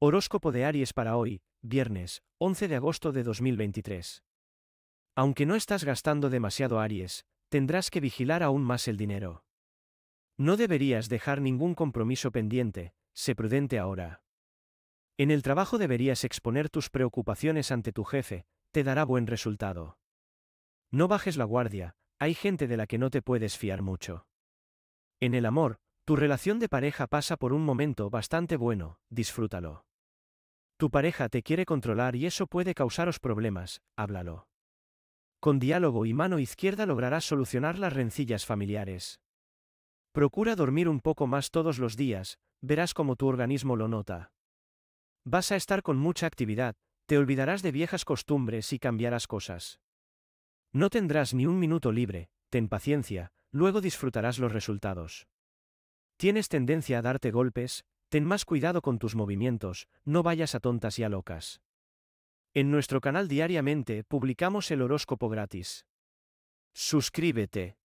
Horóscopo de Aries para hoy, viernes, 11 de agosto de 2023. Aunque no estás gastando demasiado Aries, tendrás que vigilar aún más el dinero. No deberías dejar ningún compromiso pendiente, sé prudente ahora. En el trabajo deberías exponer tus preocupaciones ante tu jefe, te dará buen resultado. No bajes la guardia, hay gente de la que no te puedes fiar mucho. En el amor, tu relación de pareja pasa por un momento bastante bueno, disfrútalo. Tu pareja te quiere controlar y eso puede causaros problemas, háblalo. Con diálogo y mano izquierda lograrás solucionar las rencillas familiares. Procura dormir un poco más todos los días, verás cómo tu organismo lo nota. Vas a estar con mucha actividad, te olvidarás de viejas costumbres y cambiarás cosas. No tendrás ni un minuto libre, ten paciencia, luego disfrutarás los resultados. Tienes tendencia a darte golpes, Ten más cuidado con tus movimientos, no vayas a tontas y a locas. En nuestro canal diariamente publicamos el horóscopo gratis. Suscríbete.